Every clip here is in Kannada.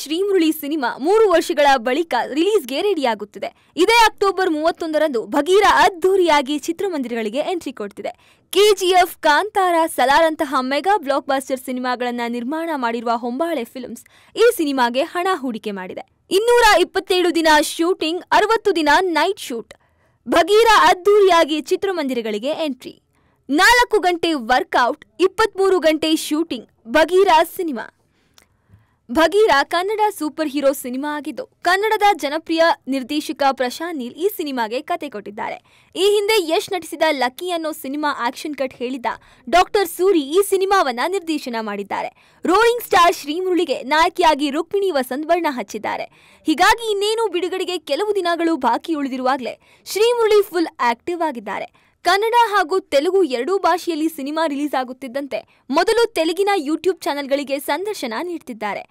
ಶ್ರೀಮುರಳಿ ಸಿನಿಮಾ ಮೂರು ವರ್ಷಗಳ ಬಳಿಕ ರಿಲೀಸ್ಗೆ ರೆಡಿಯಾಗುತ್ತಿದೆ ಇದೇ ಅಕ್ಟೋಬರ್ ಮೂವತ್ತೊಂದರಂದು ಭಗೀರ ಅದ್ಧೂರಿಯಾಗಿ ಚಿತ್ರಮಂದಿರಗಳಿಗೆ ಎಂಟ್ರಿ ಕೊಡ್ತಿದೆ ಕೆಜಿಎಫ್ ಕಾಂತಾರ ಸಲಾರಂತಹ ಮೆಗಾ ಬ್ಲಾಕ್ ಬಾಸ್ಟರ್ ಸಿನಿಮಾಗಳನ್ನು ನಿರ್ಮಾಣ ಮಾಡಿರುವ ಹೊಂಬಾಳೆ ಫಿಲ್ಮ್ಸ್ ಈ ಸಿನಿಮಾಗೆ ಹಣ ಹೂಡಿಕೆ ಮಾಡಿದೆ ಇನ್ನೂರ ಇಪ್ಪತ್ತೇಳು ದಿನ ಶೂಟಿಂಗ್ ಅರವತ್ತು ದಿನ ನೈಟ್ ಶೂಟ್ ಭಗೀರ ಅದ್ಧೂರಿಯಾಗಿ ಚಿತ್ರಮಂದಿರಗಳಿಗೆ ಎಂಟ್ರಿ ನಾಲ್ಕು ಗಂಟೆ ವರ್ಕೌಟ್ ಇಪ್ಪತ್ಮೂರು ಗಂಟೆ shooting Bagheera cinema Bagheera Kannada super hero cinema ಆಗಿದ್ದು ಕನ್ನಡದ ಜನಪ್ರಿಯ ನಿರ್ದೇಶಕ ಪ್ರಶಾಂತ್ ನೀಲ್ ಈ ಸಿನಿಮಾಗೆ ಕತೆ ಕೊಟ್ಟಿದ್ದಾರೆ ಈ ಹಿಂದೆ ಯಶ್ ನಟಿಸಿದ ಲಕ್ಕಿ ಅನ್ನೋ ಸಿನಿಮಾ ಆಕ್ಷನ್ ಕಟ್ ಹೇಳಿದ ಡಾಕ್ಟರ್ ಸೂರಿ ಈ ಸಿನಿಮಾವನ್ನ ನಿರ್ದೇಶನ ಮಾಡಿದ್ದಾರೆ ರೋರಿಂಗ್ ಸ್ಟಾರ್ ಶ್ರೀಮುರುಳಿಗೆ ನಾಯಕಿಯಾಗಿ ರುಕ್ಮಿಣಿ ವಸಂತ್ ಬಣ್ಣ ಹಚ್ಚಿದ್ದಾರೆ ಹೀಗಾಗಿ ಇನ್ನೇನು ಬಿಡುಗಡೆಗೆ ಕೆಲವು ದಿನಗಳು ಬಾಕಿ ಉಳಿದಿರುವಾಗಲೇ ಶ್ರೀಮುರುಳಿ ಫುಲ್ ಆಕ್ಟಿವ್ ಆಗಿದ್ದಾರೆ ಕನ್ನಡ ಹಾಗೂ ತೆಲುಗು ಎರಡೂ ಭಾಷೆಯಲ್ಲಿ ಸಿನಿಮಾ ರಿಲೀಸ್ ಆಗುತ್ತಿದ್ದಂತೆ ಮೊದಲು ತೆಲುಗಿನ ಯೂಟ್ಯೂಬ್ ಚಾನೆಲ್ಗಳಿಗೆ ಸಂದರ್ಶನ ನೀಡುತ್ತಿದ್ದಾರೆ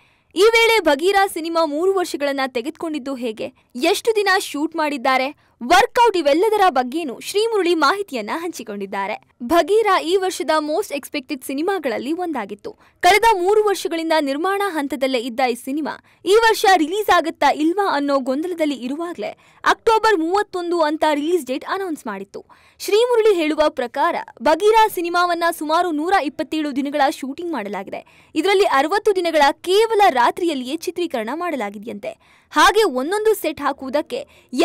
ಈ ವೇಳೆ ಭಗೀರಾ ಸಿನಿಮಾ ಮೂರು ವರ್ಷಗಳನ್ನ ತೆಗೆದುಕೊಂಡಿದ್ದು ಹೇಗೆ ಎಷ್ಟು ದಿನ ಶೂಟ್ ಮಾಡಿದ್ದಾರೆ ವರ್ಕೌಟ್ ಇವೆಲ್ಲದರ ಬಗ್ಗೆನೂ ಶ್ರೀಮುರಳಿ ಮಾಹಿತಿಯನ್ನ ಹಂಚಿಕೊಂಡಿದ್ದಾರೆ ಭಗೀರ ಈ ವರ್ಷದ ಮೋಸ್ಟ್ ಎಕ್ಸ್ಪೆಕ್ಟೆಡ್ ಸಿನಿಮಾಗಳಲ್ಲಿ ಒಂದಾಗಿತ್ತು ಕಳೆದ ಮೂರು ವರ್ಷಗಳಿಂದ ನಿರ್ಮಾಣ ಹಂತದಲ್ಲೇ ಇದ್ದ ಈ ಸಿನಿಮಾ ಈ ವರ್ಷ ರಿಲೀಸ್ ಆಗುತ್ತಾ ಇಲ್ವಾ ಅನ್ನೋ ಗೊಂದಲದಲ್ಲಿ ಇರುವಾಗಲೇ ಅಕ್ಟೋಬರ್ ಮೂವತ್ತೊಂದು ಅಂತ ರಿಲೀಸ್ ಡೇಟ್ ಅನೌನ್ಸ್ ಮಾಡಿತ್ತು ಶ್ರೀಮುರಳಿ ಹೇಳುವ ಪ್ರಕಾರ ಭಗೀರ ಸಿನಿಮಾವನ್ನ ಸುಮಾರು ನೂರ ಇಪ್ಪತ್ತೇಳು ದಿನಗಳ ಶೂಟಿಂಗ್ ಮಾಡಲಾಗಿದೆ ಇದರಲ್ಲಿ ಅರವತ್ತು ದಿನಗಳ ಕೇವಲ ರಾತ್ರಿಯಲ್ಲಿಯೇ ಚಿತ್ರೀಕರಣ ಮಾಡಲಾಗಿದೆಯಂತೆ ಹಾಗೆ ಒಂದೊಂದು ಸೆಟ್ ಹಾಕುವುದಕ್ಕೆ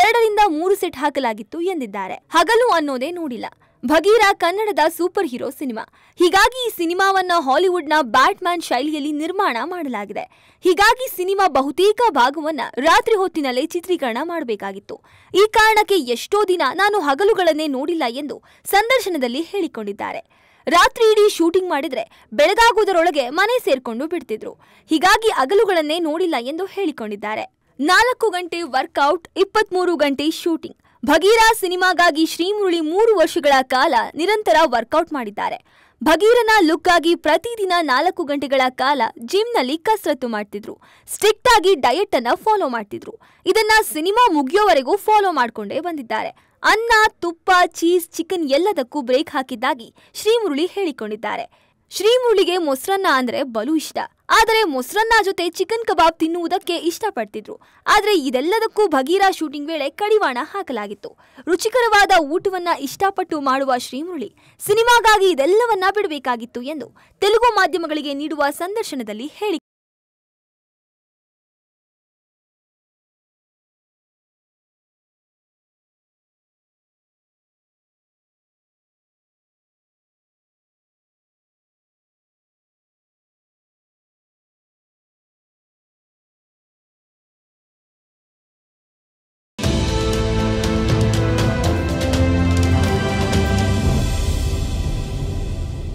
ಎರಡರಿಂದ ಮೂರು ಸೆಟ್ ಹಾಕಲಾಗಿತ್ತು ಎಂದಿದ್ದಾರೆ ಹಗಲು ಅನ್ನೋದೇ ನೋಡಿಲ್ಲ ಭಗೀರ ಕನ್ನಡದ ಸೂಪರ್ ಹೀರೋ ಸಿನಿಮಾ ಹೀಗಾಗಿ ಈ ಸಿನಿಮಾವನ್ನ ಹಾಲಿವುಡ್ನ ಬ್ಯಾಟ್ಮ್ಯಾನ್ ಶೈಲಿಯಲ್ಲಿ ನಿರ್ಮಾಣ ಮಾಡಲಾಗಿದೆ ಹೀಗಾಗಿ ಸಿನಿಮಾ ಬಹುತೇಕ ಭಾಗವನ್ನ ರಾತ್ರಿ ಹೊತ್ತಿನಲ್ಲೇ ಚಿತ್ರೀಕರಣ ಮಾಡಬೇಕಾಗಿತ್ತು ಈ ಕಾರಣಕ್ಕೆ ಎಷ್ಟೋ ದಿನ ನಾನು ಹಗಲುಗಳನ್ನೇ ನೋಡಿಲ್ಲ ಎಂದು ಸಂದರ್ಶನದಲ್ಲಿ ಹೇಳಿಕೊಂಡಿದ್ದಾರೆ ರಾತ್ರಿ ಇಡೀ ಶೂಟಿಂಗ್ ಮಾಡಿದ್ರೆ ಬೆಳಗಾಗುವುದರೊಳಗೆ ಮನೆ ಸೇರ್ಕೊಂಡು ಬಿಡ್ತಿದ್ರು ಹೀಗಾಗಿ ಹಗಲುಗಳನ್ನೇ ನೋಡಿಲ್ಲ ಎಂದು ಹೇಳಿಕೊಂಡಿದ್ದಾರೆ ನಾಲ್ಕು ಗಂಟೆ ವರ್ಕೌಟ್ ಇಪ್ಪತ್ಮೂರು ಗಂಟೆ ಶೂಟಿಂಗ್ ಭಗೀರಾ ಸಿನಿಮಾಗಾಗಿ ಶ್ರೀಮುರುಳಿ ಮೂರು ವರ್ಷಗಳ ಕಾಲ ನಿರಂತರ ವರ್ಕೌಟ್ ಮಾಡಿದ್ದಾರೆ ಭಗೀರನ ಲುಕ್ ಆಗಿ ಪ್ರತಿದಿನ ನಾಲ್ಕು ಗಂಟೆಗಳ ಕಾಲ ಜಿಮ್ನಲ್ಲಿ ಕಸರತ್ತು ಮಾಡ್ತಿದ್ರು ಸ್ಟ್ರಿಕ್ಟ್ ಆಗಿ ಡಯಟ್ ಅನ್ನ ಫಾಲೋ ಮಾಡ್ತಿದ್ರು ಇದನ್ನ ಸಿನಿಮಾ ಮುಗಿಯೋವರೆಗೂ ಫಾಲೋ ಮಾಡಿಕೊಂಡೇ ಬಂದಿದ್ದಾರೆ ಅನ್ನ ತುಪ್ಪ ಚೀಸ್ ಚಿಕನ್ ಎಲ್ಲದಕ್ಕೂ ಬ್ರೇಕ್ ಹಾಕಿದ್ದಾಗಿ ಶ್ರೀಮುರುಳಿ ಹೇಳಿಕೊಂಡಿದ್ದಾರೆ ಶ್ರೀಮುಳಿಗೆ ಮೊಸರನ್ನ ಅಂದ್ರೆ ಬಲು ಇಷ್ಟ ಆದರೆ ಮೊಸರನ್ನ ಜೊತೆ ಚಿಕನ್ ಕಬಾಬ್ ತಿನ್ನುವುದಕ್ಕೆ ಇಷ್ಟಪಡ್ತಿದ್ರು ಆದರೆ ಇದೆಲ್ಲದಕ್ಕೂ ಭಗೀರಾ ಶೂಟಿಂಗ್ ವೇಳೆ ಕಡಿವಾಣ ಹಾಕಲಾಗಿತ್ತು ರುಚಿಕರವಾದ ಊಟವನ್ನ ಇಷ್ಟಪಟ್ಟು ಮಾಡುವ ಶ್ರೀಮುರಳಿ ಸಿನಿಮಾಗಾಗಿ ಇದೆಲ್ಲವನ್ನ ಬಿಡಬೇಕಾಗಿತ್ತು ಎಂದು ತೆಲುಗು ಮಾಧ್ಯಮಗಳಿಗೆ ನೀಡುವ ಸಂದರ್ಶನದಲ್ಲಿ ಹೇಳಿ